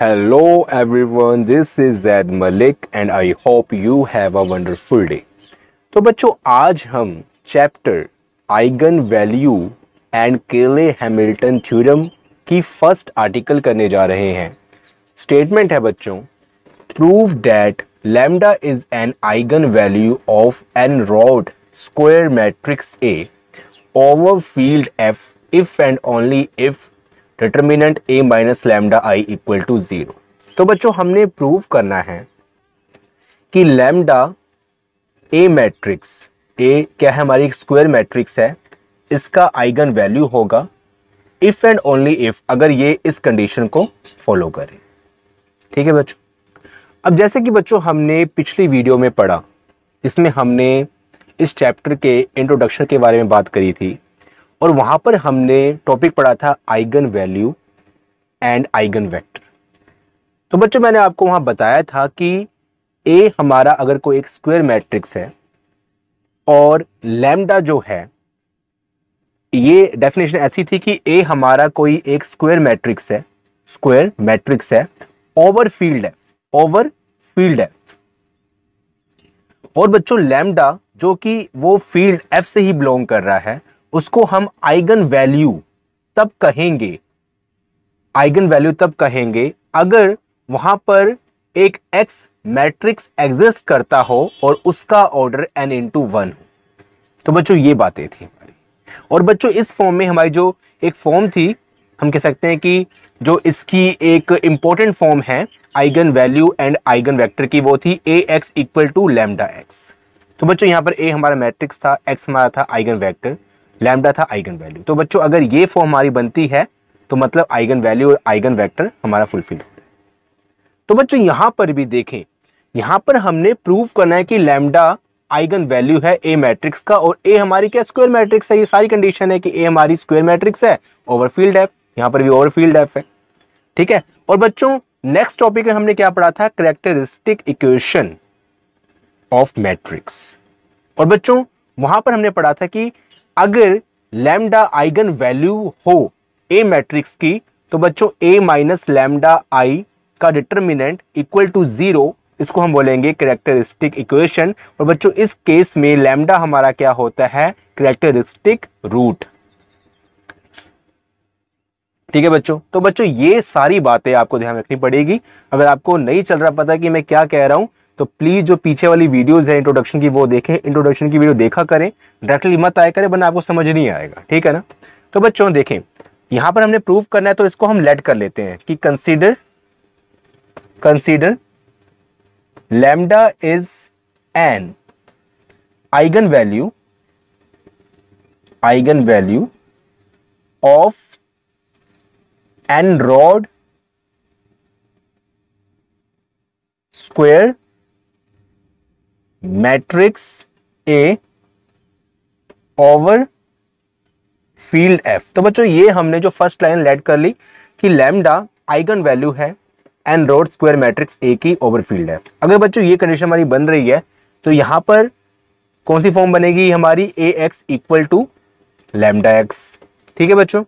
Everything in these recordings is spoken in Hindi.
Hello everyone, this is Zaid Malik and I hope you have a wonderful day. तो बच्चों आज हम chapter eigen value and Cayley Hamilton theorem की फर्स्ट आर्टिकल करने जा रहे हैं स्टेटमेंट है बच्चों prove that lambda is an eigen value of n rowed square matrix A over field F if and only if determinant A minus lambda I equal to zero तो बच्चों हमने प्रूव करना है कि लैमडा ए मैट्रिक्स ए क्या है हमारी स्क्वायर मैट्रिक्स है इसका आइगन वैल्यू होगा इफ़ एंड ओनली इफ़ अगर ये इस कंडीशन को फॉलो करे ठीक है बच्चों अब जैसे कि बच्चों हमने पिछली वीडियो में पढ़ा इसमें हमने इस चैप्टर के इंट्रोडक्शन के बारे में बात करी थी और वहां पर हमने टॉपिक पढ़ा था eigen value and eigen vector तो बच्चों मैंने आपको वहां बताया था कि ए हमारा अगर कोई एक स्क्वायर मैट्रिक्स है और लैम्डा जो है ये डेफिनेशन ऐसी थी कि ए हमारा कोई एक स्क्वायर मैट्रिक्स है स्क्वायर मैट्रिक्स है over field F over field F और बच्चों लैम्डा जो कि वो फील्ड एफ से ही बिलोंग कर रहा है उसको हम आइगन वैल्यू तब कहेंगे आइगन वैल्यू तब कहेंगे अगर वहां पर एक एक्स मैट्रिक्स एग्जिस्ट करता हो और उसका ऑर्डर एन इंटू वन हो तो बच्चों ये बातें थी हमारी और बच्चों इस फॉर्म में हमारी जो एक फॉर्म थी हम कह सकते हैं कि जो इसकी एक इंपॉर्टेंट फॉर्म है eigen value and eigen eigenvector की वो थी A x equal to lambda x तो बच्चों यहाँ पर ए हमारा मैट्रिक्स था एक्स हमारा था आइगन वेक्टर लैमडा था आइगन वैल्यू तो बच्चों अगर ये फॉर्म हमारी बनती है तो मतलब आइगन वैल्यू और आइगन वैक्टर हमारा फुलफिल होता है तो बच्चों यहाँ पर भी देखें यहाँ पर हमने प्रूव करना है कि लैमडा आइगन वैल्यू है ए मैट्रिक्स का और ए हमारी क्या स्क्वायर मैट्रिक्स है ये सारी कंडीशन है कि ए हमारी स्क्वायर मैट्रिक्स है ओवर फील्ड एफ यहाँ पर भी ओवर फील्ड एफ है ठीक है और बच्चों नेक्स्ट टॉपिक में हमने क्या पढ़ा था करेक्टरिस्टिक इक्वेशन ऑफ मैट्रिक्स और बच्चों वहां पर हमने पढ़ा था कि अगर लैमडा आइगन वैल्यू हो ए मैट्रिक्स की तो बच्चों ए माइनस लैमडा आई का डिटर्मिनेंट इक्वल टू जीरो इसको हम बोलेंगे करेक्टरिस्टिक इक्वेशन और बच्चों इस केस में लैमडा हमारा क्या होता है करेक्टरिस्टिक रूट ठीक है बच्चों तो बच्चों ये सारी बातें आपको ध्यान रखनी पड़ेगी अगर आपको नहीं चल रहा पता कि मैं क्या कह रहा हूं तो प्लीज़ जो पीछे वाली वीडियोज़ है इंट्रोडक्शन की वो देखें इंट्रोडक्शन की वीडियो देखा करें डायरेक्टली मत आया करें वरना आपको समझ नहीं आएगा ठीक है ना तो बच्चों देखें यहां पर हमने प्रूव करना है तो इसको हम लेट कर लेते हैं कि consider consider lambda is an eigen eigenvalue eigen value of n rowed square matrix A over field F तो बच्चों ये हमने जो फर्स्ट लाइन लेट कर ली कि लैम्डा आइगन वैल्यू है n rowed square matrix A की ओवर फील्ड एफ अगर बच्चों ये कंडीशन हमारी बन रही है तो यहां पर कौन सी फॉर्म बनेगी हमारी A x equal to lambda x ठीक है बच्चों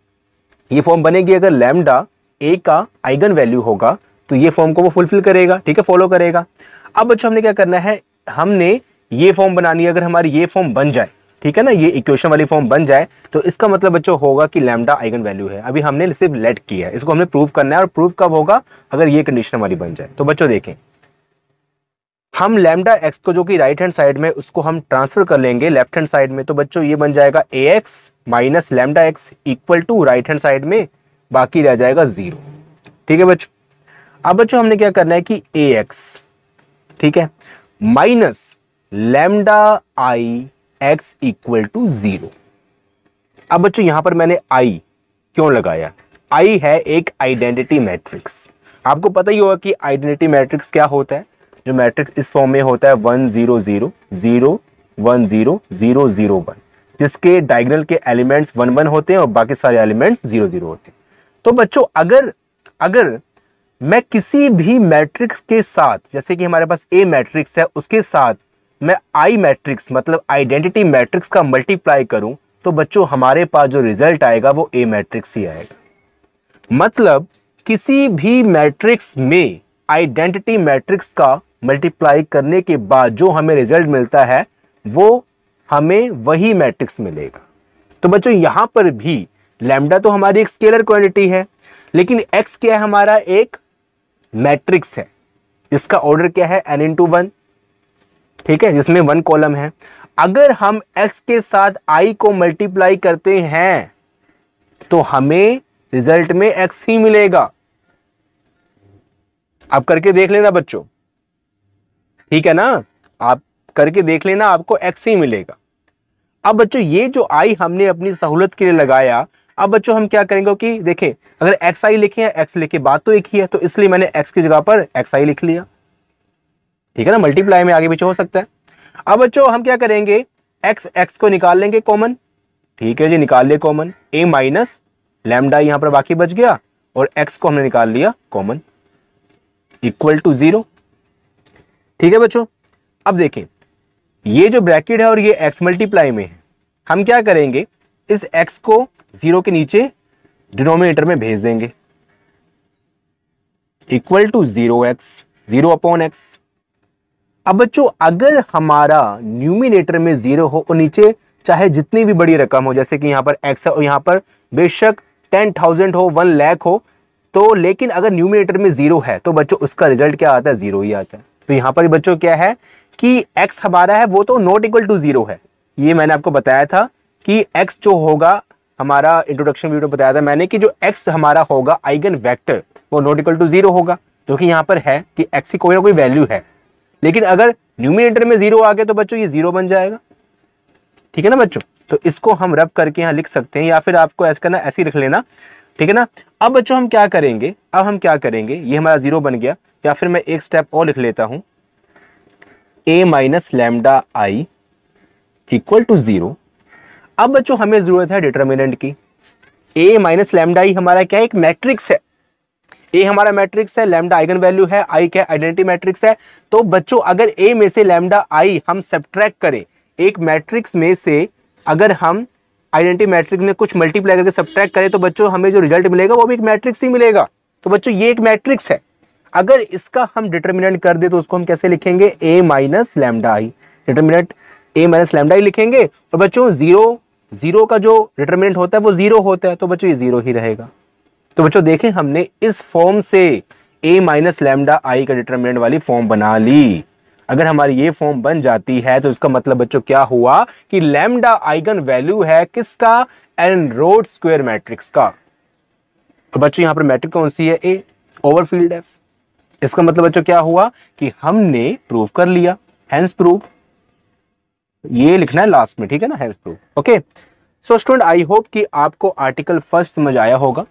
ये फॉर्म बनेगी अगर लैमडा ए का आइगन वैल्यू होगा तो ये फॉर्म को वो फुलफिल करेगा ठीक है फॉलो करेगा अब बच्चों हमने क्या करना है हमने ये फॉर्म बनानी है अगर हमारी ये फॉर्म बन जाए ठीक है ना ये इक्वेशन वाली फॉर्म बन जाए तो इसका मतलब बच्चों होगा कि लैमडा आइगन वैल्यू है अभी हमने सिर्फ लेट किया है इसको हमने प्रूव करना है और प्रूव कब होगा अगर ये कंडीशन हमारी बन जाए तो बच्चों देखें हम लैमडा एक्स को जो कि राइट हैंड साइड में उसको हम ट्रांसफर कर लेंगे लेफ्ट हैंड साइड में तो बच्चों ये बन जाएगा A x minus lambda x equal to right hand side में बाकी रह जाएगा जीरो ठीक है बच्चों अब बच्चों हमने क्या करना है कि ए एक्स ठीक है minus lambda I x equal to zero अब बच्चों यहां पर मैंने आई क्यों लगाया आई है एक आइडेंटिटी मैट्रिक्स आपको पता ही होगा कि आइडेंटिटी मैट्रिक्स क्या होता है जो मैट्रिक्स इस फॉर्म में होता है one zero zero zero one zero zero zero one जिसके डायगनल के एलिमेंट्स वन वन होते हैं और बाकी सारे एलिमेंट्स जीरो जीरो होते हैं तो बच्चों अगर अगर मैं किसी भी मैट्रिक्स के साथ जैसे कि हमारे पास ए मैट्रिक्स है उसके साथ मैं आई मैट्रिक्स मतलब आइडेंटिटी मैट्रिक्स का मल्टीप्लाई करूं तो बच्चों हमारे पास जो रिजल्ट आएगा वो ए मैट्रिक्स ही आएगा मतलब किसी भी मैट्रिक्स में आइडेंटिटी मैट्रिक्स का मल्टीप्लाई करने के बाद जो हमें रिजल्ट मिलता है वो हमें वही मैट्रिक्स मिलेगा तो बच्चों यहाँ पर भी लैम्डा तो हमारी एक स्केलर क्वांटिटी है लेकिन एक्स क्या है हमारा एक मैट्रिक्स है इसका ऑर्डर क्या है एन इंटू वन ठीक है जिसमें वन कॉलम है अगर हम एक्स के साथ आई को मल्टीप्लाई करते हैं तो हमें रिजल्ट में एक्स ही मिलेगा आप करके देख लेना बच्चों ठीक है ना आप करके देख लेना आपको एक्स ही मिलेगा अब बच्चों ये जो आई हमने अपनी सहूलत के लिए लगाया अब बच्चों हम क्या करेंगे कि देखें अगर एक्स आई लिखे हैं एक्स लिखे बात तो एक ही है तो इसलिए मैंने एक्स की जगह पर एक्स आई लिख लिया ठीक है ना मल्टीप्लाई में आगे पीछे हो सकता है अब बच्चों हम क्या करेंगे एक्स एक्स को निकाल लेंगे कॉमन ठीक है जी निकाल लिया कॉमन ए माइनस लेमडा यहां पर बाकी बच गया और एक्स को हमने निकाल लिया कॉमन इक्वल टू जीरो ठीक है बच्चों अब देखें ये जो ब्रैकेट है और ये एक्स मल्टीप्लाई में है हम क्या करेंगे इस x को जीरो के नीचे डिनोमिनेटर में भेज देंगे equal to zero x zero upon x अब बच्चों अगर हमारा न्यूमिनेटर में जीरो हो और नीचे चाहे जितनी भी बड़ी रकम हो जैसे कि यहां पर एक्स है और यहां पर बेशक टेन थाउजेंड हो वन लैख हो तो लेकिन अगर न्यूमिनेटर में जीरो है तो बच्चों उसका रिजल्ट क्या आता है जीरो ही आता है तो यहां पर बच्चों क्या है कि एक्स हमारा है वो तो नॉट इक्वल टू जीरो है ये मैंने आपको बताया था कि एक्स जो होगा हमारा इंट्रोडक्शन वीडियो बताया था मैंने कि जो एक्स हमारा होगा आइगन वैक्टर वो नॉट इक्वल टू जीरो होगा जो कि यहाँ पर है कि एक्स की कोई ना कोई वैल्यू है लेकिन अगर न्यूमिनेटर में जीरो आ गया तो बच्चों ये जीरो बन जाएगा ठीक है ना बच्चों तो इसको हम रब करके यहाँ लिख सकते हैं या फिर आपको ऐसा करना ऐसे ही रख लेना ठीक है ना अब बच्चों हम क्या करेंगे अब हम क्या करेंगे ये हमारा जीरो बन गया या फिर मैं एक स्टेप और लिख लेता हूँ A minus lambda I equal to zero अब बच्चों हमें ज़रूरत है डिटर्मिनेंट की ए माइनस लेमडा ही हमारा क्या एक मैट्रिक्स है ए हमारा मैट्रिक्स है लेमडा आइगन वैल्यू है आई क्या आइडेंटिटी मैट्रिक्स है तो बच्चों अगर ए में से लेमडा आई हम सब्ट्रैक्ट करें एक मैट्रिक्स में से अगर हम आइडेंटिटी मैट्रिक्स में कुछ मल्टीप्लाई करके सब्ट्रैक्ट करें तो बच्चों हमें जो रिजल्ट मिलेगा वो भी एक मैट्रिक्स ही मिलेगा तो बच्चों ये एक मैट्रिक्स है अगर इसका हम डिटर्मिनेंट कर दे तो उसको हम कैसे लिखेंगे A minus lambda I determinant A minus lambda I लिखेंगे और तो बच्चों जीरो जीरो का जो डिटर्मिनेंट होता है वो जीरो होता है तो बच्चों ये जीरो ही रहेगा तो बच्चों देखें हमने इस फॉर्म से ए माइनस लेमडा आई का डिटर्मिनेंट वाली फॉर्म बना ली अगर हमारी ये फॉर्म बन जाती है तो इसका मतलब बच्चों क्या हुआ कि लेमडा आइगन वैल्यू है किसका एन रोड स्क्वेयर मैट्रिक्स का तो बच्चों यहां पर मैट्रिक कौन सी है ए ओवर फील्ड एफ इसका मतलब बच्चों क्या हुआ कि हमने प्रूव कर लिया हैंस प्रूफ ये लिखना है लास्ट में ठीक है ना हेल्थ proof okay so student I hope कि आपको आर्टिकल फर्स्ट समझ आया होगा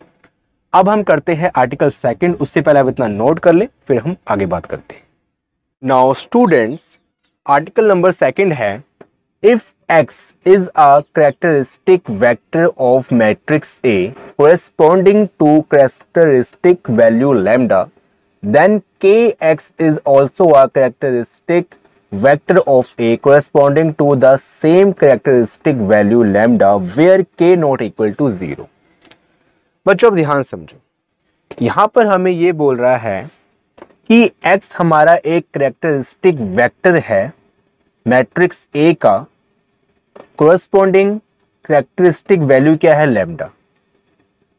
अब हम करते हैं आर्टिकल सेकंड उससे पहले आप इतना नोट कर ले फिर हम आगे बात करते हैं now students article number second है if x is a characteristic vector of matrix A A to characteristic value lambda then K x is also a characteristic vector of A corresponding to the same characteristic value lambda where K not equal to zero बच्चों अब ध्यान समझो यहां पर हमें यह बोल रहा है कि x हमारा एक करेक्टरिस्टिक वेक्टर है मैट्रिक्स ए का कोरस्पॉन्डिंग करेक्टरिस्टिक वैल्यू क्या है लेमडा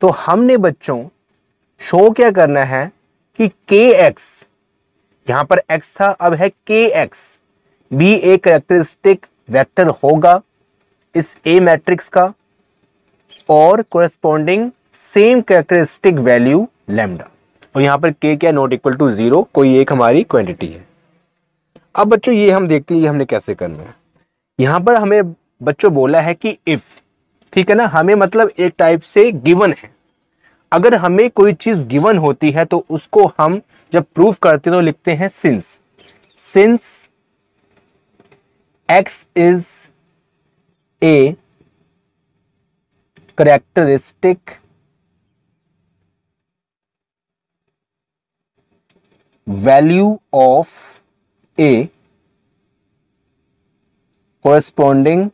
तो हमने बच्चों शो क्या करना है कि के एक्स यहां पर एक्स था अब है K x be a characteristic vector होगा इस ए मैट्रिक्स का और corresponding same characteristic value lambda और यहाँ पर के क्या नॉट इक्वल टू जीरो कोई एक हमारी क्वांटिटी है अब बच्चों ये हम देखते हैं ये हमने कैसे करना है यहाँ पर हमें बच्चों बोला है कि इफ़ ठीक है ना हमें मतलब एक टाइप से गिवन है अगर हमें कोई चीज़ गिवन होती है तो उसको हम जब प्रूफ करते हैं तो लिखते हैं since since X is a characteristic value of A corresponding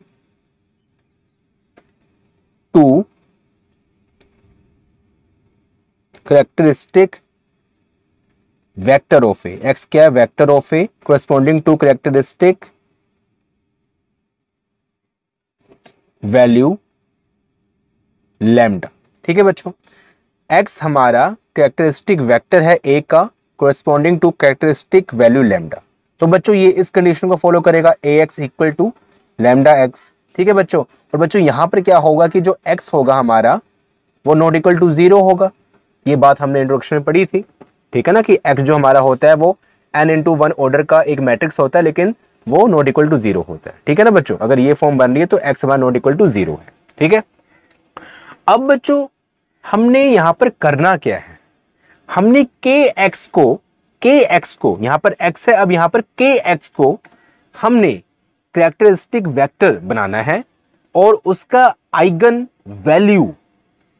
to characteristic vector of A. X क्या vector of A corresponding to characteristic value lambda ठीक है बच्चों एक्स हमारा कैरेक्टरिस्टिक वेक्टर है ए का corresponding to characteristic value lambda तो बच्चों ये इस कंडीशन को फॉलो करेगा A x equal to lambda x ठीक है बच्चों और बच्चों यहां पर क्या होगा कि जो एक्स होगा हमारा वो नॉट इक्वल टू जीरो होगा ये बात हमने इंट्रोडक्शन में पढ़ी थी ठीक है ना कि एक्स जो हमारा होता है वो एन इंटू वन ऑर्डर का एक मैट्रिक्स होता है लेकिन वो नॉट इक्वल टू जीरो होता है ठीक है ना बच्चों अगर ये फॉर्म बन रही है तो x bar not equal to zero है ठीक है अब बच्चों हमने यहां पर करना क्या है हमने के एक्स को के एक्स को यहां पर एक्स है अब यहां पर के एक्स को हमने करेक्टरिस्टिक वैक्टर बनाना है और उसका आइगन वैल्यू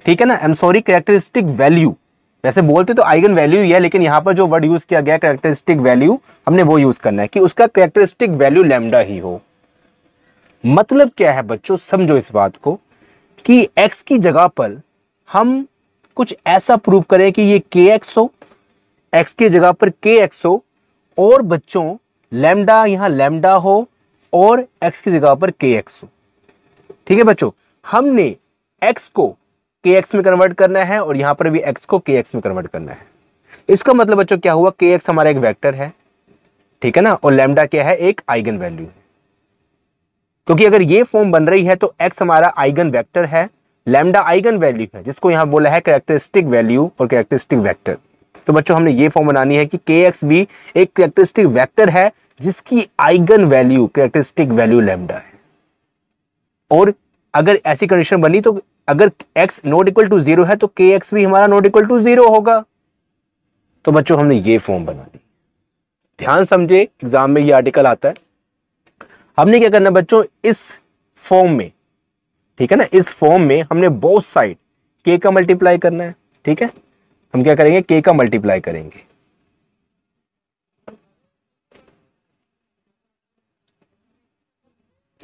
ठीक है ना I am sorry characteristic value वैसे बोलते तो आइगन वैल्यू ही है लेकिन यहाँ पर जो वर्ड यूज किया गया करेक्टरिस्टिक वैल्यू हमने वो यूज करना है कि उसका करेक्टरिस्टिक वैल्यू लेमडा ही हो मतलब क्या है बच्चों समझो इस बात को कि x की जगह पर हम कुछ ऐसा प्रूव करें कि ये के एक्स हो एक्स की जगह पर के एक्स हो और बच्चों लेमडा यहाँ लेमडा हो और एक्स की जगह पर के एक्स हो ठीक है बच्चों हमने एक्स को के एक्स में कन्वर्ट करना है और यहाँ पर भी एक्स को के एक्स में कन्वर्ट करना है इसका मतलब बच्चों क्या हुआ के एक्स हमारा एक वैक्टर है ठीक है ना और लेमडा क्या है एक आइगन वैल्यू है क्योंकि अगर ये फॉर्म बन रही है तो एक्स हमारा आइगन वैक्टर है लेमडा आइगन वैल्यू है जिसको यहाँ बोला है करेक्टरिस्टिक वैल्यू और करेक्टरिस्टिक वैक्टर तो बच्चों हमने ये फॉर्म बनानी है कि के एक्स भी एक करेक्टरिस्टिक वैक्टर है जिसकी eigenvalue characteristic value lambda है और अगर ऐसी कंडीशन बनी तो अगर x not equal to zero है तो के एक्स भी हमारा नोट इक्वल टू जीरो होगा तो बच्चों हमने ये फॉर्म बना ली ध्यान समझे एग्जाम में ये आर्टिकल आता है हमने क्या करना बच्चों इस फॉर्म में ठीक है ना इस फॉर्म में हमने बहुत साइड के का मल्टीप्लाई करना है ठीक है हम क्या करेंगे के का मल्टीप्लाई करेंगे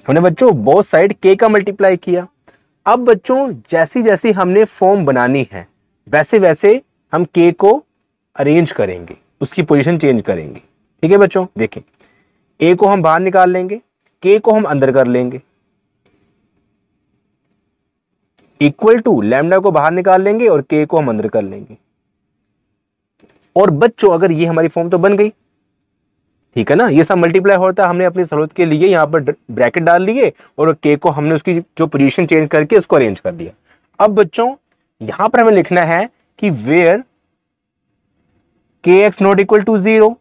हमने बच्चों बोथ साइड के का मल्टीप्लाई किया अब बच्चों जैसी जैसी हमने फॉर्म बनानी है वैसे वैसे हम के को अरेंज करेंगे उसकी पोजीशन चेंज करेंगे ठीक है बच्चों देखें ए को हम बाहर निकाल लेंगे के को हम अंदर कर लेंगे इक्वल टू लैमडा को बाहर निकाल लेंगे और के को हम अंदर कर लेंगे और बच्चों अगर ये हमारी फॉर्म तो बन गई ठीक है ना ये सब मल्टीप्लाई होता है हमने अपनी जरूरत के लिए यहाँ पर ब्रैकेट डाल लिए और के को हमने उसकी जो पोजीशन चेंज करके उसको अरेंज कर दिया अब बच्चों यहां पर हमें लिखना है कि where K x not equal to zero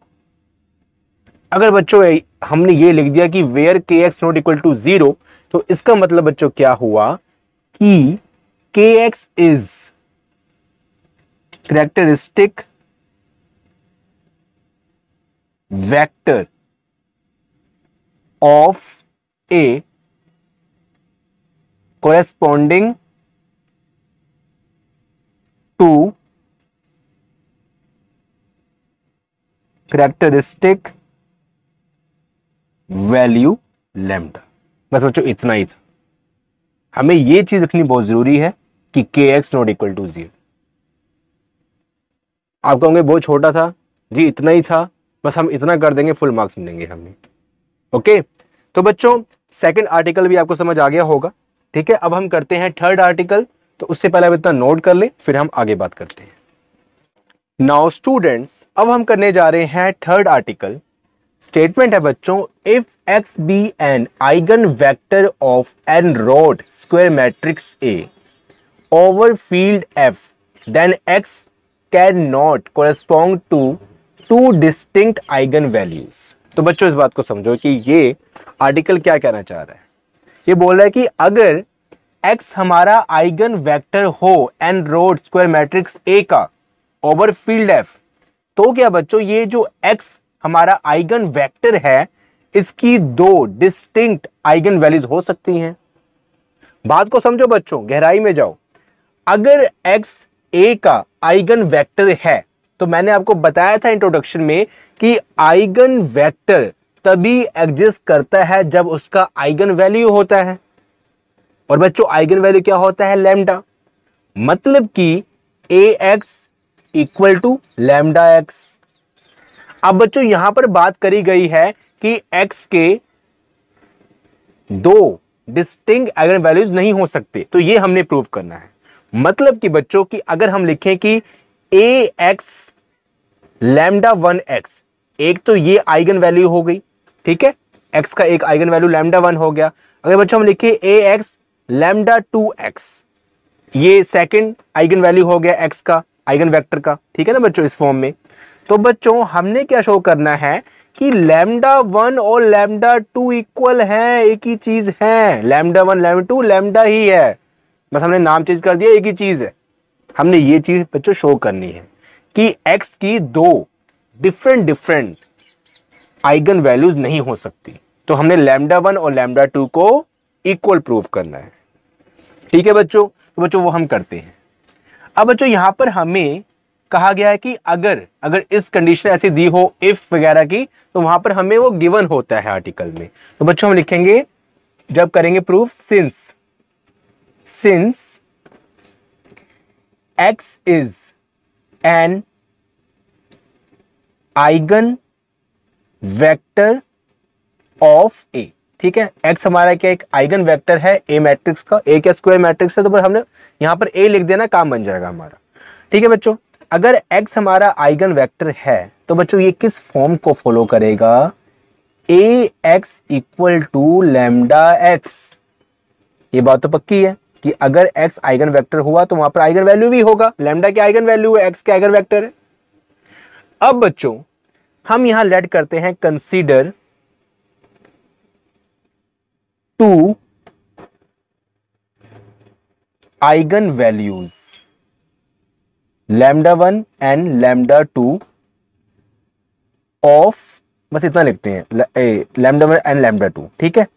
अगर बच्चों हमने ये लिख दिया कि where K x not equal to zero तो इसका मतलब बच्चों क्या हुआ कि K x is characteristic vector of A corresponding to characteristic value lambda बस बच्चों इतना ही था हमें यह चीज रखनी बहुत जरूरी है कि K x not equal to zero आप कहोगे बहुत छोटा था जी इतना ही था बस हम इतना कर देंगे फुल मार्क्स मिलेंगे हमें ओके तो बच्चों सेकंड आर्टिकल भी आपको समझ आ गया होगा ठीक है अब हम करते हैं थर्ड आर्टिकल तो उससे पहले आप इतना नोट कर लें फिर हम आगे बात करते हैं नाउ स्टूडेंट्स अब हम करने जा रहे हैं थर्ड आर्टिकल स्टेटमेंट है बच्चों if x be an eigenvector of n rowed square matrix A over field F then x can not correspond to two distinct eigenvalues तो बच्चों इस बात को समझो कि ये आर्टिकल क्या कहना चाह रहा है ये बोल रहा है कि अगर x हमारा आइगन वेक्टर हो n rowed square matrix A का ओवर फील्ड f तो क्या बच्चों ये जो x हमारा आइगन वेक्टर है इसकी दो डिस्टिंक्ट आइगन वैल्यूज हो सकती हैं बात को समझो बच्चों गहराई में जाओ अगर x a का आइगन वेक्टर है तो मैंने आपको बताया था इंट्रोडक्शन में कि आइगन वेक्टर तभी एग्जिस्ट करता है जब उसका आइगन वैल्यू होता है और बच्चों आइगन वैल्यू क्या होता है लैम्डा मतलब कि A x equal to lambda x अब बच्चों यहां पर बात करी गई है कि एक्स के दो डिस्टिंग आइगन वैल्यूज नहीं हो सकते तो ये हमने प्रूव करना है मतलब कि बच्चों की अगर हम लिखें कि A x lambda one x एक तो ये आइगन वैल्यू हो गई ठीक है एक्स का एक आइगन वैल्यू लैमडा वन हो गया अगर बच्चों हम लिखे A x lambda two x ये सेकंड आइगन वैल्यू हो गया एक्स का आइगन वेक्टर का ठीक है ना बच्चों इस फॉर्म में तो बच्चों हमने क्या शो करना है कि लैमडा वन और लैमडा टू इक्वल है एक ही चीज है lambda one lambda two lambda ही है बस हमने नाम चेंज कर दिया एक ही चीज है हमने ये चीज बच्चों शो करनी है कि एक्स की दो डिफरेंट डिफरेंट आइगन वैल्यूज नहीं हो सकती तो हमने लैमडा वन और लैमडा टू को इक्वल प्रूव करना है ठीक है बच्चों तो बच्चों वो हम करते हैं अब बच्चों यहां पर हमें कहा गया है कि अगर अगर इस कंडीशन ऐसी दी हो इफ वगैरह की तो वहां पर हमें वो गिवन होता है आर्टिकल में तो बच्चों हम लिखेंगे जब करेंगे proof since since x is an eigenvector of A ठीक है x हमारा क्या एक आइगन वेक्टर है ए मैट्रिक्स का ए क्या स्क्वायर मैट्रिक्स है तो हमने यहां पर ए लिख देना काम बन जाएगा हमारा ठीक है बच्चों अगर x हमारा आइगन वेक्टर है तो बच्चों ये किस फॉर्म को फॉलो करेगा A x equal to lambda x ये बात तो पक्की है कि अगर एक्स आइगन वैक्टर हुआ तो वहां पर आइगन वैल्यू भी होगा लेमडा की आइगन वैल्यू है एक्स के आइगन वैक्टर है अब बच्चों हम यहां लेट करते हैं consider two eigenvalues lambda one and lambda two of बस इतना लिखते हैं lambda one and lambda two ठीक है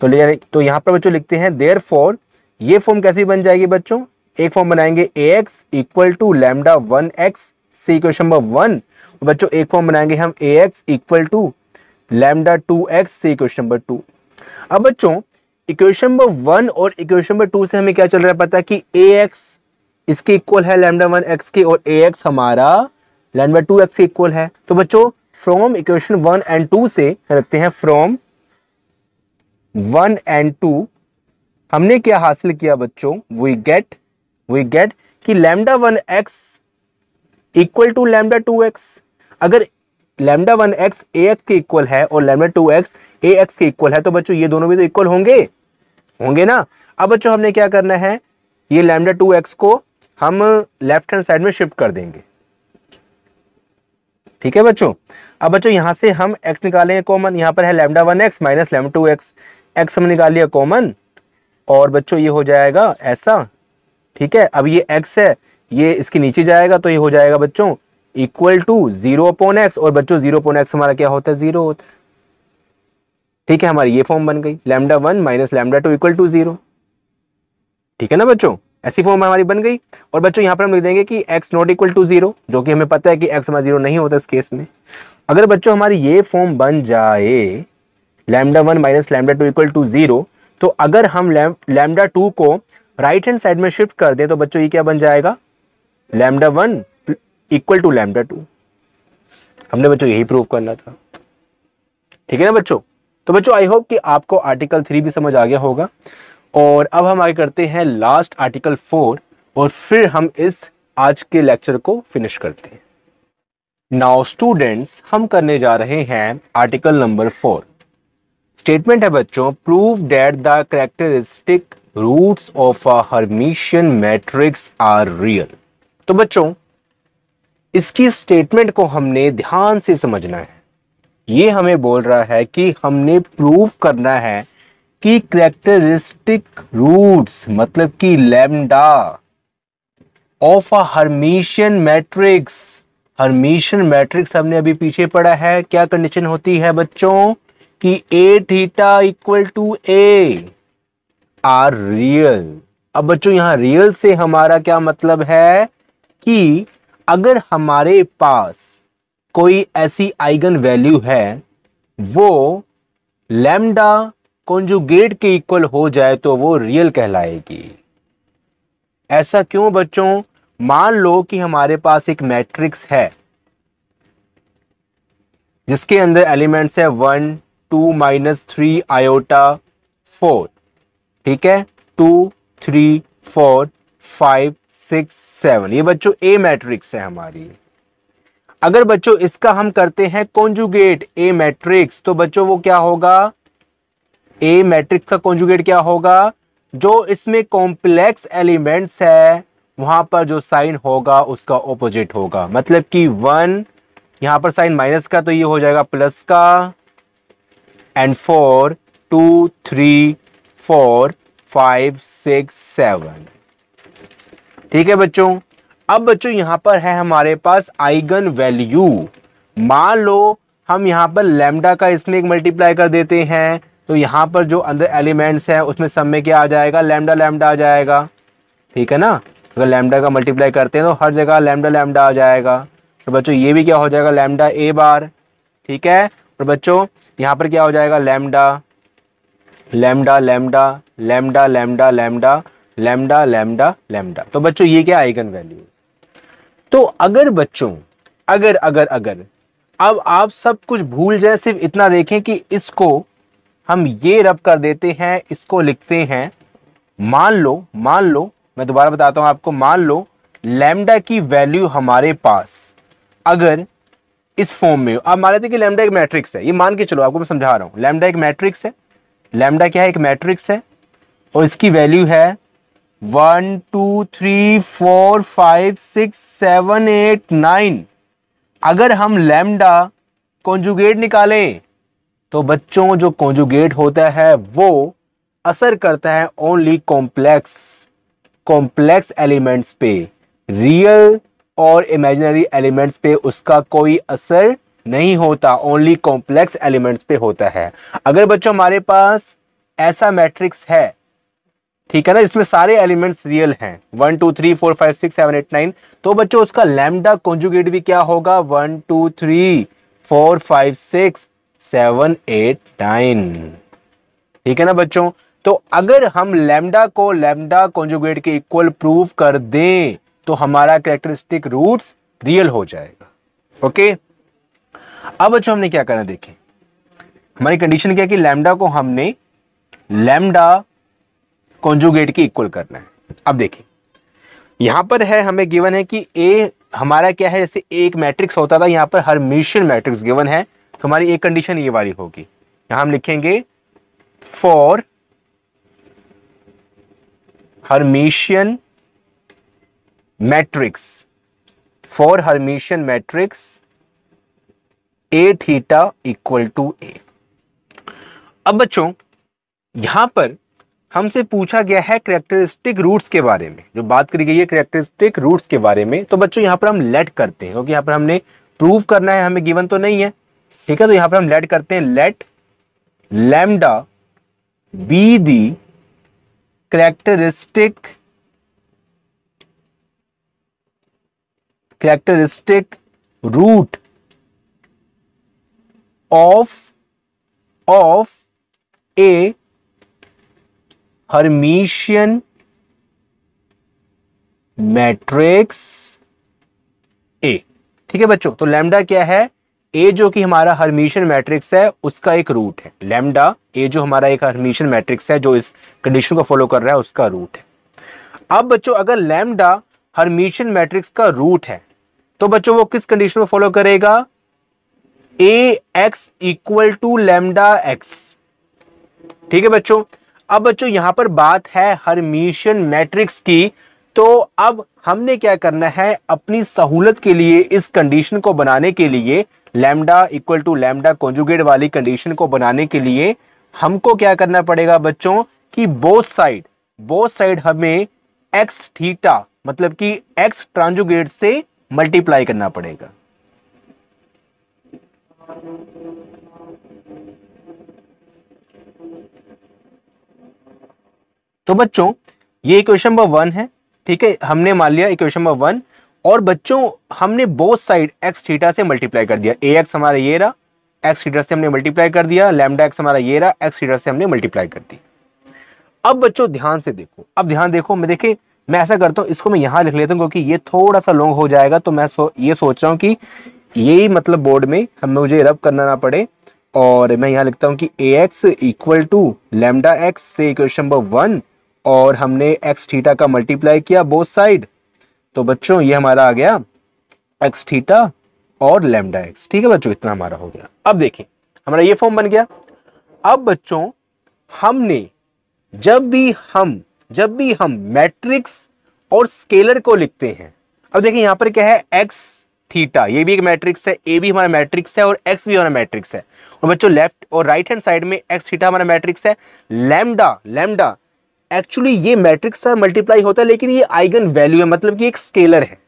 तो ले तो यहां पर बच्चों लिखते हैं देयर फॉर ये फॉर्म कैसी बन जाएगी बच्चों एक फॉर्म बनाएंगे A x equal to lambda one x सी इक्वेशन नंबर वन बच्चों एक फॉर्म बनाएंगे हम A x equal to lambda two x सी इक्वेशन नंबर टू अब बच्चों इक्वेशन नंबर वन और इक्वेशन नंबर टू से हमें क्या चल रहा है पता कि ए एक्स इसके इक्वल है लैमडा वन एक्स के और ए एक्स हमारा लैमडा टू एक्स के इक्वल है तो बच्चों from equation one and two से रखते हैं फ्रॉम वन एंड टू हमने क्या हासिल किया बच्चों वी गेट वी गेट कि lambda one x equal to lambda two x अगर lambda one x A x के इक्वल है और lambda two x A x के इक्वल है तो बच्चों ये दोनों भी तो इक्वल होंगे होंगे ना अब बच्चों हमने क्या करना है ये लैमडा टू एक्स को हम लेफ्ट हैंड साइड में शिफ्ट कर देंगे ठीक है बच्चों अब बच्चों यहां से हम एक्स निकालेंगे कॉमन यहां पर है lambda one x minus lambda two x x हम लिया कॉमन और बच्चों ये हो जाएगा ऐसा ठीक है अब ये एक्स है ये इसके नीचे जाएगा तो ये हो जाएगा बच्चों equal to zero upon x और बच्चों जीरो अपॉन एक्स हमारा क्या होता है जीरो होता है ठीक है हमारी ये फॉर्म बन गई lambda one minus lambda two equal to zero ठीक है ना बच्चों ऐसी फॉर्म हमारी बन गई और बच्चों यहाँ पर हम लिख देंगे कि x not equal to zero जो कि हमें पता है कि x हमारा जीरो नहीं होता इस केस में अगर बच्चों हमारी ये फॉर्म बन जाए lambda one minus lambda two equal to zero तो अगर हम लैमडा टू को राइट हैंड साइड में शिफ्ट कर दें तो बच्चों ये क्या बन जाएगा lambda one equal to lambda two हमने बच्चों यही प्रूव करना था ठीक है ना बच्चों तो बच्चों आई होप कि आपको आर्टिकल थ्री भी समझ आ गया होगा और अब हम आगे करते हैं लास्ट आर्टिकल फोर और फिर हम इस आज के लेक्चर को फिनिश करते हैं नाउ स्टूडेंट्स हम करने जा रहे हैं आर्टिकल नंबर फोर स्टेटमेंट है बच्चों prove that the characteristic root of a Hermitian matrix are real तो बच्चों इसकी स्टेटमेंट को हमने ध्यान से समझना है ये हमें बोल रहा है कि हमने प्रूव करना है कि करेक्टरिस्टिक रूट्स मतलब कि lambda of a Hermitian matrix Hermitian matrix हमने अभी पीछे पढ़ा है क्या कंडीशन होती है बच्चों कि A theta equal to A are real अब बच्चों यहां रियल से हमारा क्या मतलब है कि अगर हमारे पास कोई ऐसी आइगन वैल्यू है वो लैम्डा कॉन्जुगेट के इक्वल हो जाए तो वो रियल कहलाएगी ऐसा क्यों बच्चों मान लो कि हमारे पास एक मैट्रिक्स है जिसके अंदर एलिमेंट्स है one two minus three iota four ठीक है two three four five six seven ये बच्चों ए मैट्रिक्स है हमारी अगर बच्चों इसका हम करते हैं कॉन्जुगेट ए मैट्रिक्स तो बच्चों वो क्या होगा ए मैट्रिक्स का कॉन्जुगेट क्या होगा जो इसमें कॉम्प्लेक्स एलिमेंट्स है वहां पर जो साइन होगा उसका ऑपोजिट होगा मतलब कि वन यहां पर साइन माइनस का तो ये हो जाएगा प्लस का and four two three four five six seven ठीक है बच्चों अब बच्चों यहां पर है हमारे पास आइगन वैल्यू मान लो हम यहाँ पर लेमडा का इसमें एक मल्टीप्लाई कर देते हैं तो यहाँ पर जो अंदर एलिमेंट्स हैं उसमें सब में क्या आ जाएगा लेमडा लेमडा आ जाएगा ठीक है ना अगर लेमडा का मल्टीप्लाई करते हैं तो हर जगह लेमडा लेमडा आ जाएगा तो बच्चों ये भी क्या हो जाएगा लेमडा ए बार ठीक है और बच्चों यहाँ पर क्या हो जाएगा lambda lambda lambda lambda lambda lambda lambda lambda lambda तो बच्चों ये क्या आइगन वैल्यू तो अगर बच्चों अगर अगर अगर अब आप सब कुछ भूल जाए सिर्फ इतना देखें कि इसको हम ये रब कर देते हैं इसको लिखते हैं मान लो मान लो मैं दोबारा बताता हूं आपको मान लो लैमडा की वैल्यू हमारे पास अगर इस फॉर्म में हो आप मान लेते हैं कि लैमडा एक मैट्रिक्स है ये मान के चलो आपको मैं समझा रहा हूँ लैमडा एक मैट्रिक्स है लैमडा क्या है एक मैट्रिक्स है और इसकी वैल्यू है one two three four five six seven eight nine अगर हम लैमडा कॉन्जुगेट निकालें तो बच्चों जो कॉन्जुगेट होता है वो असर करता है ओनली कॉम्प्लेक्स कॉम्प्लेक्स एलिमेंट्स पे रियल और इमेजनरी एलिमेंट्स पे उसका कोई असर नहीं होता ओनली कॉम्प्लेक्स एलिमेंट्स पे होता है अगर बच्चों हमारे पास ऐसा मैट्रिक्स है ठीक है ना इसमें सारे एलिमेंट्स रियल हैं one two three four five six seven eight nine तो बच्चों उसका लैमडा कॉन्जुगेट भी क्या होगा one two three four five six seven eight nine ठीक है ना बच्चों तो अगर हम लैमडा को लैमडा कॉन्जुगेट के इक्वल प्रूव कर दें तो हमारा करेक्टरिस्टिक रूट्स रियल हो जाएगा ओके अब बच्चों हमने क्या करना देखें हमारी कंडीशन क्या कि लैमडा को हमने लैमडा कॉन्जुगेट के इक्वल करना है अब देखिए यहां पर है हमें गिवन है कि ए हमारा क्या है जैसे एक मैट्रिक्स होता था यहां पर हर मिशन मैट्रिक्स गिवन है तो हमारी एक कंडीशन ये वाली होगी यहां हम लिखेंगे for Hermitian matrix for Hermitian matrix A theta equal to A अब बच्चों यहां पर हमसे पूछा गया है करेक्टरिस्टिक रूट्स के बारे में जो बात करी गई है करेक्टरिस्टिक रूट्स के बारे में तो बच्चों यहां पर हम लेट करते हैं क्योंकि यहां पर हमने प्रूव करना है हमें गिवन तो नहीं है ठीक है तो यहां पर हम लेट करते हैं let lambda be the characteristic characteristic root of of a Hermitian matrix A ठीक है बच्चों तो लैम्डा क्या है ए जो कि हमारा हर्मीशियन मैट्रिक्स है उसका एक रूट है लैम्डा ए जो हमारा एक हर्मीशियन मैट्रिक्स है जो इस कंडीशन को फॉलो कर रहा है उसका रूट है अब बच्चों अगर लैम्डा हर्मीशियन मैट्रिक्स का रूट है तो बच्चों वो किस कंडीशन में फॉलो करेगा A x equal to lambda x ठीक है बच्चों अब बच्चों यहां पर बात है हरमीशियन मैट्रिक्स की तो अब हमने क्या करना है अपनी सहूलत के लिए इस कंडीशन को बनाने के लिए lambda equal to lambda conjugate वाली कंडीशन को बनाने के लिए हमको क्या करना पड़ेगा बच्चों कि बोथ साइड बोथ साइड हमें एक्स थीटा मतलब कि एक्स ट्रांजुगेट से मल्टीप्लाई करना पड़ेगा तो बच्चों ये इक्वेशन नंबर वन है ठीक है हमने मान लिया इक्वेशन नंबर वन और बच्चों हमने बोथ साइड एक्स थीटा से मल्टीप्लाई कर दिया ए एक्स हमारा ये रहा एक्स थीटा से हमने मल्टीप्लाई कर दिया लैमडा एक्स हमारा ये रहा एक्स थीटा से हमने मल्टीप्लाई कर दिया अब बच्चों ध्यान से देखो अब ध्यान देखो मैं देखे मैं ऐसा करता हूँ इसको मैं यहाँ लिख लेता हूँ क्योंकि ये थोड़ा सा लॉन्ग हो जाएगा तो मैं सो, ये सोच रहा हूँ कि यही मतलब बोर्ड में हम मुझे रब करना ना पड़े और मैं यहाँ लिखता हूँ कि A x equal to lambda x से इक्वेशन नंबर वन और हमने एक्स थीटा का मल्टीप्लाई किया बोथ साइड तो बच्चों ये हमारा आ गया एक्स थीटा और लेमडा एक्स ठीक है बच्चों इतना हमारा हो गया अब देखिए हमारा ये फॉर्म बन गया अब बच्चों हमने जब भी हम जब भी हम मैट्रिक्स और स्केलर को लिखते हैं अब देखिए यहां पर क्या है एक्स थीटा ये भी एक मैट्रिक्स है ए भी हमारा मैट्रिक्स है और एक्स भी हमारा मैट्रिक्स है और बच्चों लेफ्ट और राइट हैंड साइड में एक्स थीटा हमारा मैट्रिक्स है लैमडा लैमडा एक्चुअली ये मैट्रिक्स का मल्टीप्लाई होता है लेकिन ये आइगन वैल्यू है मतलब कि एक स्केलर है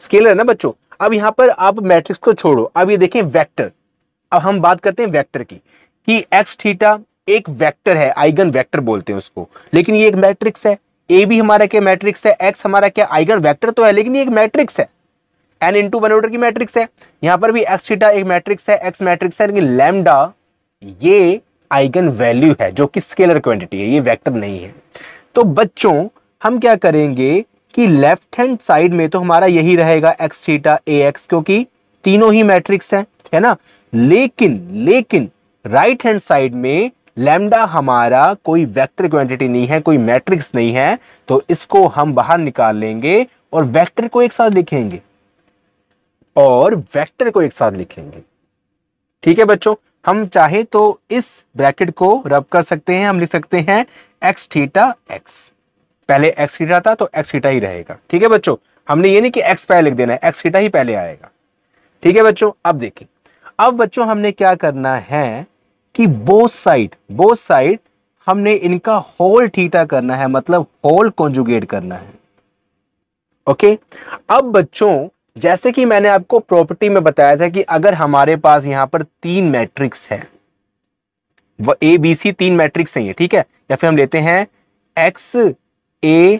स्केलर है ना बच्चों अब यहाँ पर आप मैट्रिक्स को छोड़ो अब ये देखें वेक्टर अब हम बात करते हैं वेक्टर की कि एक्स थीटा एक वेक्टर है आइगन वेक्टर बोलते हैं उसको लेकिन ये एक मैट्रिक्स है ए भी हमारा क्या मैट्रिक्स है एक्स हमारा क्या आइगन वेक्टर तो है लेकिन ये एक मैट्रिक्स है एन इंटू वन ऑर्डर की मैट्रिक्स है यहाँ पर भी एक्स थीटा एक मैट्रिक्स है एक्स मैट्रिक्स है लेकिन लेमडा ये आइगन वैल्यू है जो कि स्केलर क्वांटिटी है ये वेक्टर नहीं है तो बच्चों हम क्या करेंगे कि लेफ्ट हैंड साइड में तो हमारा यही रहेगा एक्स थीटा ए एक्स क्योंकि तीनों ही मैट्रिक्स है है ना लेकिन लेकिन राइट हैंड साइड में लैमडा हमारा कोई वेक्टर क्वांटिटी नहीं है कोई मैट्रिक्स नहीं है तो इसको हम बाहर निकाल लेंगे और वेक्टर को एक साथ लिखेंगे और वेक्टर को एक साथ लिखेंगे ठीक है बच्चों हम चाहे तो इस ब्रैकेट को रब कर सकते हैं हम लिख सकते हैं एक्स थीटा एक्स पहले एक्स थीटा था तो एक्स थीटा ही रहेगा ठीक है बच्चों हमने ये नहीं कि एक्स पहले लिख देना है एक्स थीटा ही पहले आएगा ठीक है बच्चों अब देखिए अब बच्चों हमने क्या करना है कि बोथ साइड बोथ साइड हमने इनका होल थीटा करना है मतलब होल कॉन्जुगेट करना है ओके अब बच्चों जैसे कि मैंने आपको प्रॉपर्टी में बताया था कि अगर हमारे पास यहां पर तीन मैट्रिक्स है ए बी सी तीन मैट्रिक्स है ठीक है या फिर हम लेते हैं एक्स ए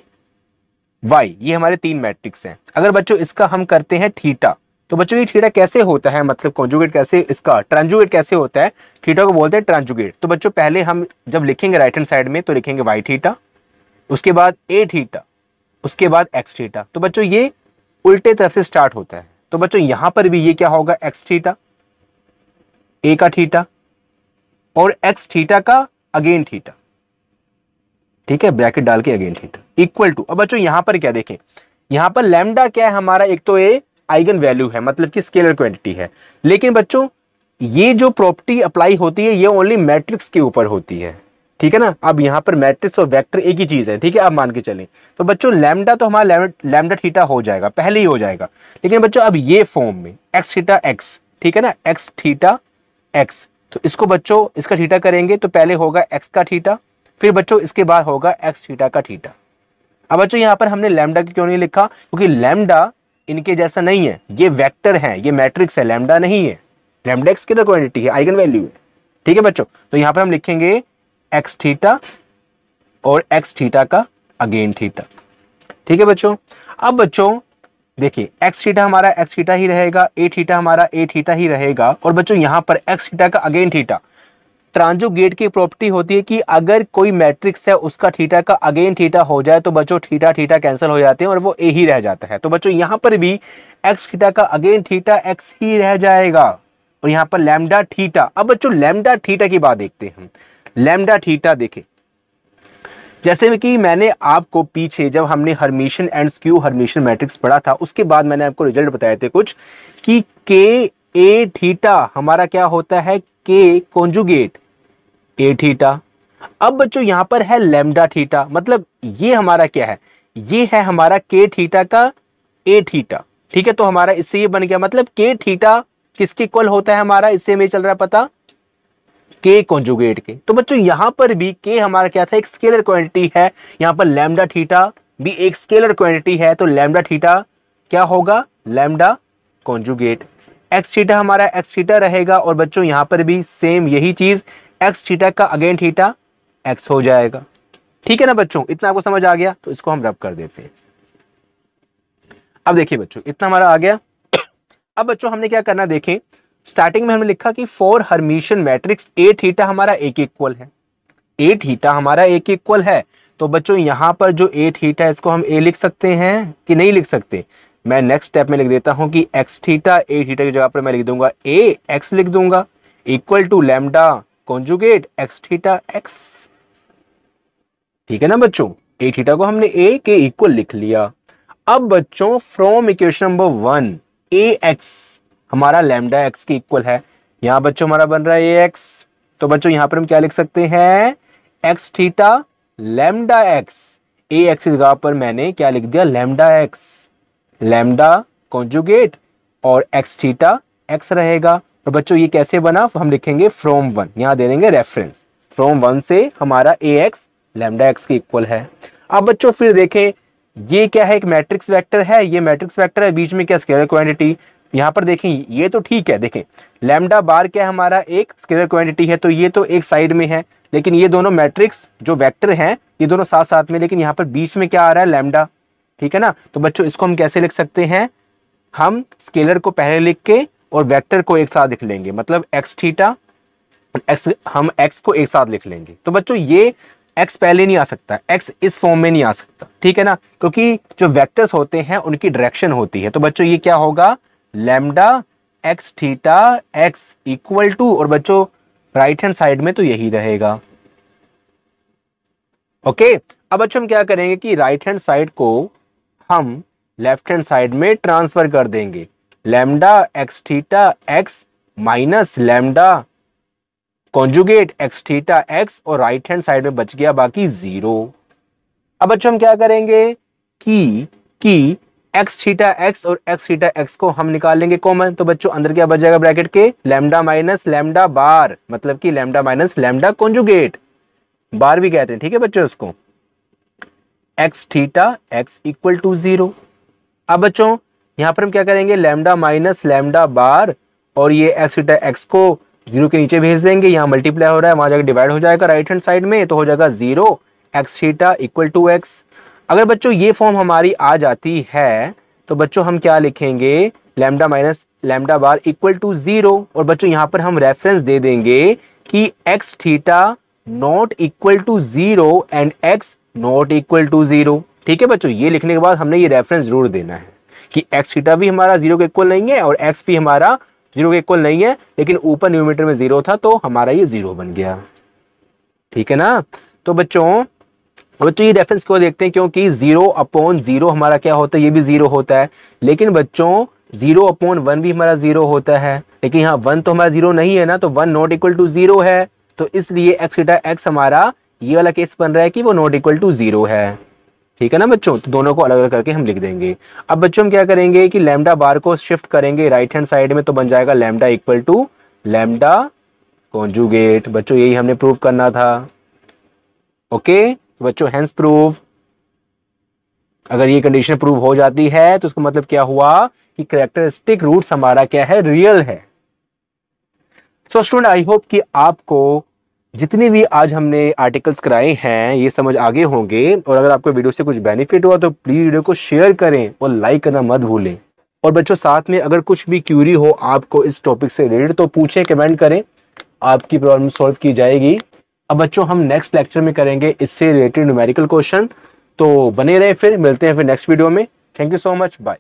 वाई ये हमारे तीन मैट्रिक्स हैं अगर बच्चों इसका हम करते हैं थीटा तो बच्चों ये थीटा कैसे होता है मतलब कॉन्जुगेट कैसे इसका ट्रांजुगेट कैसे होता है थीटा को बोलते हैं ट्रांजुगेट तो बच्चों पहले हम जब लिखेंगे राइट हैंड साइड में तो लिखेंगे वाई थीटा उसके बाद ए थीटा उसके बाद एक्स थीटा तो बच्चों ये उल्टे तरफ से स्टार्ट होता है तो बच्चों यहां पर भी ये क्या होगा एक्स थीटा ए का थीटा और एक्स थीटा का अगेन थीटा ठीक है ब्रैकेट डाल के अगेन थीटा इक्वल टू अब बच्चों यहां पर क्या देखें यहां पर लेमडा क्या है हमारा एक तो ए आइगन वैल्यू है मतलब कि स्केलर क्वांटिटी है लेकिन बच्चों ये जो प्रॉपर्टी अप्लाई होती है ये ओनली मैट्रिक्स के ऊपर होती है ठीक है ना अब यहाँ पर मैट्रिक्स और वेक्टर एक ही चीज़ है ठीक है अब मान के चलें तो बच्चों लैमडा तो हमारा लैमडा थीटा हो जाएगा पहले ही हो जाएगा लेकिन बच्चों अब ये फॉर्म में एक्स थीटा एक्स ठीक है ना एक्स थीटा एक्स तो इसको बच्चों इसका थीटा करेंगे तो पहले होगा एक्स का थीटा फिर बच्चों इसके बाद होगा एक्स थीटा का थीटा अब बच्चों यहाँ पर हमने लैमडा क्यों नहीं लिखा क्योंकि लैमडा इनके जैसा नहीं है ये वेक्टर है ये मैट्रिक्स है लेमडा नहीं है लेमडा एक्स किधर क्वांटिटी है आइगन वैल्यू है ठीक है बच्चों तो यहाँ पर हम लिखेंगे एक्स थीटा और एक्स थीटा का अगेन थीटा ठीक है बच्चों अब बच्चों देखिए एक्स थीटा हमारा एक्स थीटा ही रहेगा ए थीटा हमारा ए थीटा ही रहेगा और बच्चों यहाँ पर एक्स थीटा का अगेन थीटा ट्रांजो गेट की प्रॉपर्टी होती है कि अगर कोई मैट्रिक्स है उसका थीटा का अगेन थीटा हो जाए तो बच्चों थीटा थीटा कैंसिल हो जाते हैं और वो ए ही रह जाता है तो बच्चों यहां पर भी एक्स थीटा का अगेन थीटा एक्स ही रह जाएगा और यहां पर लैमडा थीटा अब बच्चों लैमडा थीटा की बात देखते हैं लैमडा थीटा देखे जैसे कि मैंने आपको पीछे जब हमने Hermitian and skew Hermitian matrix पढ़ा था उसके बाद मैंने आपको रिजल्ट बताए थे कुछ कि के ए थीटा हमारा क्या होता है के कॉन्जुगेट ए थीटा अब बच्चों यहां पर है लेमडा थीटा मतलब ये हमारा क्या है ये है हमारा के थीटा का ए थीटा ठीक है तो हमारा इससे ये बन गया मतलब के थीटा किसके कॉल होता है हमारा इससे हमें चल रहा है पता के कॉन्जुगेट के तो बच्चों यहां पर भी के हमारा क्या था एक स्केलर क्वांटिटी है यहां पर लेमडा थीटा भी एक स्केलर क्वांटिटी है तो लेमडा थीटा क्या होगा लेमडा कॉन्जुगेट एक्स थीटा हमारा एक्स थीटा रहेगा और बच्चों यहां पर भी सेम यही चीज़ एक्स थीटा का अगेन थीटा एक्स हो जाएगा ठीक है ना बच्चों इतना आपको समझ आ गया तो इसको हम रब कर देते हैं अब देखिए बच्चों इतना हमारा आ गया अब बच्चों हमने क्या करना देखें स्टार्टिंग में हमने लिखा कि for Hermitian matrix A theta हमारा एक इक्वल है ए थीटा हमारा एक इक्वल है तो बच्चों यहां पर जो ए थीटा है इसको हम ए लिख सकते हैं कि नहीं लिख सकते मैं नेक्स्ट स्टेप में लिख देता हूं कि एक्स थीटा ए थीटा की जगह पर मैं लिख दूंगा ए एक्स लिख दूंगा equal to lambda conjugate x theta x ठीक है ना बच्चों ए थीटा को हमने ए के इक्वल लिख लिया अब बच्चों from equation number one A x हमारा लेमडा एक्स के इक्वल है यहां बच्चों हमारा बन रहा है ए एक्स तो बच्चों यहां पर हम क्या लिख सकते हैं x theta lambda x A x की जगह पर मैंने क्या लिख दिया लेमडा एक्स लैमडा कॉन्जुगेट और एक्स थीटा एक्स रहेगा और तो बच्चों ये कैसे बना हम लिखेंगे फ्रॉम वन यहाँ दे देंगे रेफरेंस फ्रॉम वन से हमारा ए एक्स लेमडा एक्स के इक्वल है अब बच्चों फिर देखें ये क्या है एक मैट्रिक्स वेक्टर है ये मैट्रिक्स वेक्टर है बीच में क्या स्केलर क्वांटिटी यहाँ पर देखें ये तो ठीक है देखें लेमडा बार क्या हमारा एक स्केलर क्वांटिटी है तो ये तो एक साइड में है लेकिन ये दोनों मैट्रिक्स जो वेक्टर हैं ये दोनों साथ साथ में लेकिन यहाँ पर बीच में क्या आ रहा है लेमडा ठीक है ना तो बच्चों इसको हम कैसे लिख सकते हैं हम स्केलर को पहले लिख के और वेक्टर को एक साथ लिख लेंगे मतलब एक्स थीटा एक्स हम एक्स को एक साथ लिख लेंगे तो बच्चों ये एक्स पहले नहीं आ सकता एक्स इस फॉर्म में नहीं आ सकता ठीक है ना क्योंकि जो वेक्टर्स होते हैं उनकी डायरेक्शन होती है तो बच्चों ये क्या होगा lambda x theta x equal to और बच्चों राइट हैंड साइड में तो यही रहेगा ओके अब बच्चों हम क्या करेंगे कि राइट हैंड साइड को हम लेफ्ट हैंड साइड में ट्रांसफर कर देंगे lambda x theta x minus lambda conjugate x theta x और राइट हैंड साइड में बच गया बाकी जीरो अब बच्चों हम क्या करेंगे कि कि एक्स थीटा एक्स और एक्स थीटा एक्स को हम निकाल लेंगे कॉमन तो बच्चों अंदर क्या बच जाएगा ब्रैकेट के लेमडा माइनस लेमडा बार मतलब कि lambda minus lambda conjugate bar भी कहते हैं ठीक है बच्चों उसको x theta x equal to zero अब बच्चों यहां पर हम क्या करेंगे लैमडा माइनस लैमडा बार और ये एक्स थीटा एक्स को जीरो के नीचे भेज देंगे यहाँ मल्टीप्लाई हो रहा है वहां जाकर डिवाइड हो जाएगा राइट हैंड साइड में तो हो जाएगा zero x theta equal to x अगर बच्चों ये फॉर्म हमारी आ जाती है तो बच्चों हम क्या लिखेंगे lambda minus lambda bar equal to zero और बच्चों यहाँ पर हम रेफरेंस दे देंगे कि x theta not equal to zero and x not equal to zero ठीक है बच्चों ये लिखने के बाद हमने ये रेफरेंस जरूर देना है कि एक्स थीटा भी हमारा जीरो के इक्वल नहीं है और एक्स भी हमारा जीरो के इक्वल नहीं है लेकिन ऊपर न्यूमीटर में जीरो था तो हमारा ये जीरो बन गया ठीक है ना तो बच्चों बच्चों ये रेफरेंस क्यों देखते हैं क्योंकि जीरो अपॉन जीरो हमारा क्या होता है ये भी जीरो होता है लेकिन बच्चों जीरो अपॉन वन भी हमारा जीरो होता है लेकिन यहाँ वन तो हमारा जीरो नहीं है ना तो one not equal to zero है तो इसलिए एक्स थीटा एक्स हमारा ये वाला केस बन रहा है कि वो नॉट इक्वल टू जीरो है ठीक है ना बच्चों तो दोनों को अलग अलग करके हम लिख देंगे अब बच्चों हम क्या करेंगे कि लेमडा बार को शिफ्ट करेंगे राइट हैंड साइड में तो बन जाएगा lambda equal to lambda conjugate बच्चों यही हमने प्रूव करना था ओके तो बच्चों हैंस प्रूव अगर ये कंडीशन प्रूव हो जाती है तो उसका मतलब क्या हुआ कि करेक्टरिस्टिक रूट हमारा क्या है रियल है सो स्टूडेंट आई होप कि आपको जितने भी आज हमने आर्टिकल्स कराए हैं ये समझ आगे होंगे और अगर आपको वीडियो से कुछ बेनिफिट हुआ तो प्लीज़ वीडियो को शेयर करें और लाइक करना मत भूलें और बच्चों साथ में अगर कुछ भी क्यूरी हो आपको इस टॉपिक से रिलेटेड तो पूछें कमेंट करें आपकी प्रॉब्लम सॉल्व की जाएगी अब बच्चों हम नेक्स्ट लेक्चर में करेंगे इससे रिलेटेड न्यूमेरिकल क्वेश्चन तो बने रहे फिर मिलते हैं फिर नेक्स्ट वीडियो में thank you so much bye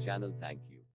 channel. Thank you.